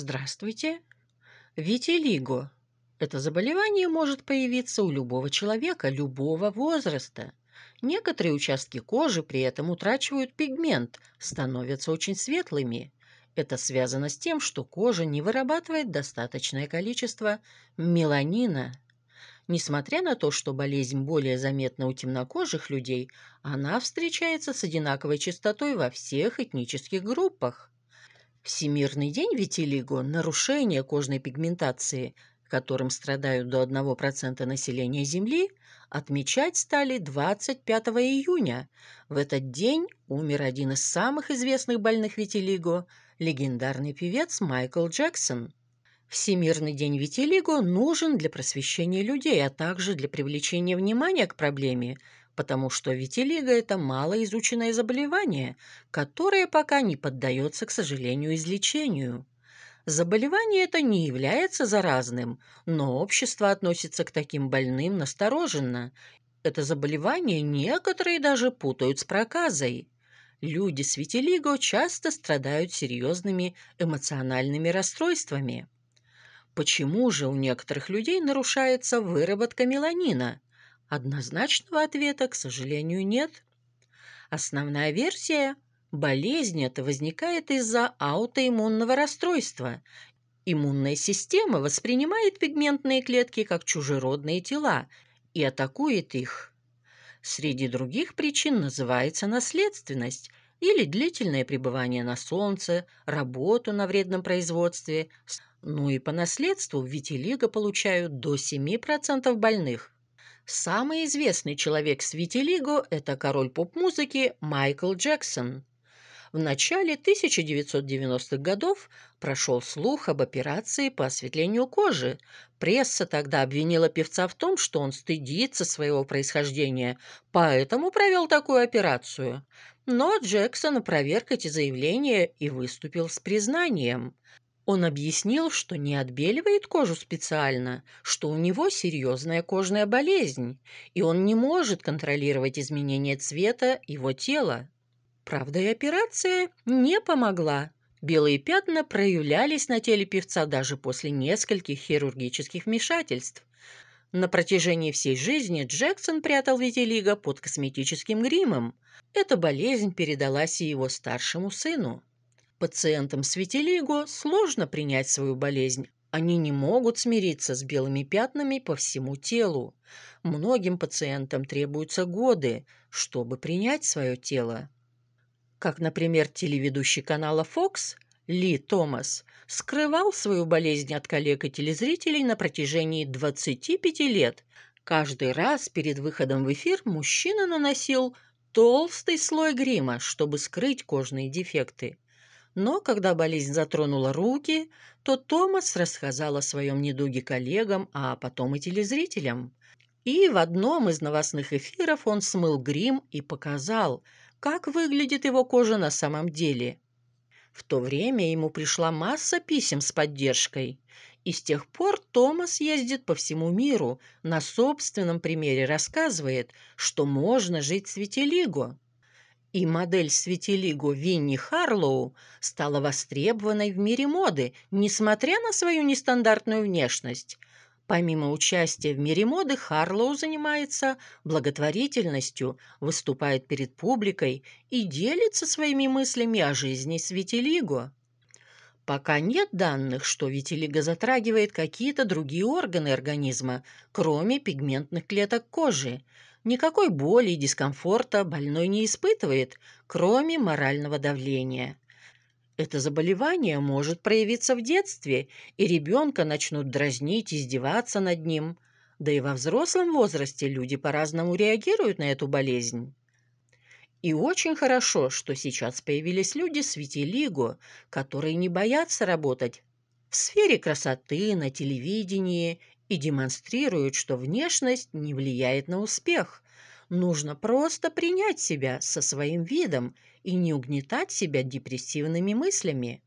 Здравствуйте. Витилиго. Это заболевание может появиться у любого человека, любого возраста. Некоторые участки кожи при этом утрачивают пигмент, становятся очень светлыми. Это связано с тем, что кожа не вырабатывает достаточное количество меланина. Несмотря на то, что болезнь более заметна у темнокожих людей, она встречается с одинаковой частотой во всех этнических группах. Всемирный день витилиго – нарушение кожной пигментации, которым страдают до 1% населения Земли, отмечать стали 25 июня. В этот день умер один из самых известных больных витилиго – легендарный певец Майкл Джексон. Всемирный день витилиго нужен для просвещения людей, а также для привлечения внимания к проблеме, потому что витилиго – это малоизученное заболевание, которое пока не поддается, к сожалению, излечению. Заболевание это не является заразным, но общество относится к таким больным настороженно. Это заболевание некоторые даже путают с проказой. Люди с витилиго часто страдают серьезными эмоциональными расстройствами. Почему же у некоторых людей нарушается выработка меланина? Однозначного ответа, к сожалению, нет. Основная версия – болезнь эта возникает из-за аутоиммунного расстройства. Иммунная система воспринимает пигментные клетки как чужеродные тела и атакует их. Среди других причин называется наследственность или длительное пребывание на солнце, работу на вредном производстве. Ну и по наследству витилиго получают до 7% больных. Самый известный человек Светилиго – это король поп-музыки Майкл Джексон. В начале 1990-х годов прошел слух об операции по осветлению кожи. Пресса тогда обвинила певца в том, что он стыдится своего происхождения, поэтому провел такую операцию. Но Джексон опроверг эти заявления и выступил с признанием. Он объяснил, что не отбеливает кожу специально, что у него серьезная кожная болезнь, и он не может контролировать изменения цвета его тела. Правда, и операция не помогла. Белые пятна проявлялись на теле певца даже после нескольких хирургических вмешательств. На протяжении всей жизни Джексон прятал витилиго под косметическим гримом. Эта болезнь передалась и его старшему сыну. Пациентам Светилиго сложно принять свою болезнь. Они не могут смириться с белыми пятнами по всему телу. Многим пациентам требуются годы, чтобы принять свое тело. Как, например, телеведущий канала Fox Ли Томас скрывал свою болезнь от коллег и телезрителей на протяжении 25 лет. Каждый раз перед выходом в эфир мужчина наносил толстый слой грима, чтобы скрыть кожные дефекты. Но когда болезнь затронула руки, то Томас рассказал о своем недуге коллегам, а потом и телезрителям. И в одном из новостных эфиров он смыл грим и показал, как выглядит его кожа на самом деле. В то время ему пришла масса писем с поддержкой. И с тех пор Томас ездит по всему миру, на собственном примере рассказывает, что можно жить с vitiligo. И модель светилигу Винни Харлоу стала востребованной в мире моды, несмотря на свою нестандартную внешность. Помимо участия в мире моды, Харлоу занимается благотворительностью, выступает перед публикой и делится своими мыслями о жизни с Пока нет данных, что витилиго затрагивает какие-то другие органы организма, кроме пигментных клеток кожи – Никакой боли и дискомфорта больной не испытывает, кроме морального давления. Это заболевание может проявиться в детстве, и ребенка начнут дразнить, издеваться над ним. Да и во взрослом возрасте люди по-разному реагируют на эту болезнь. И очень хорошо, что сейчас появились люди с Витилиго, которые не боятся работать в сфере красоты, на телевидении и демонстрируют, что внешность не влияет на успех. Нужно просто принять себя со своим видом и не угнетать себя депрессивными мыслями.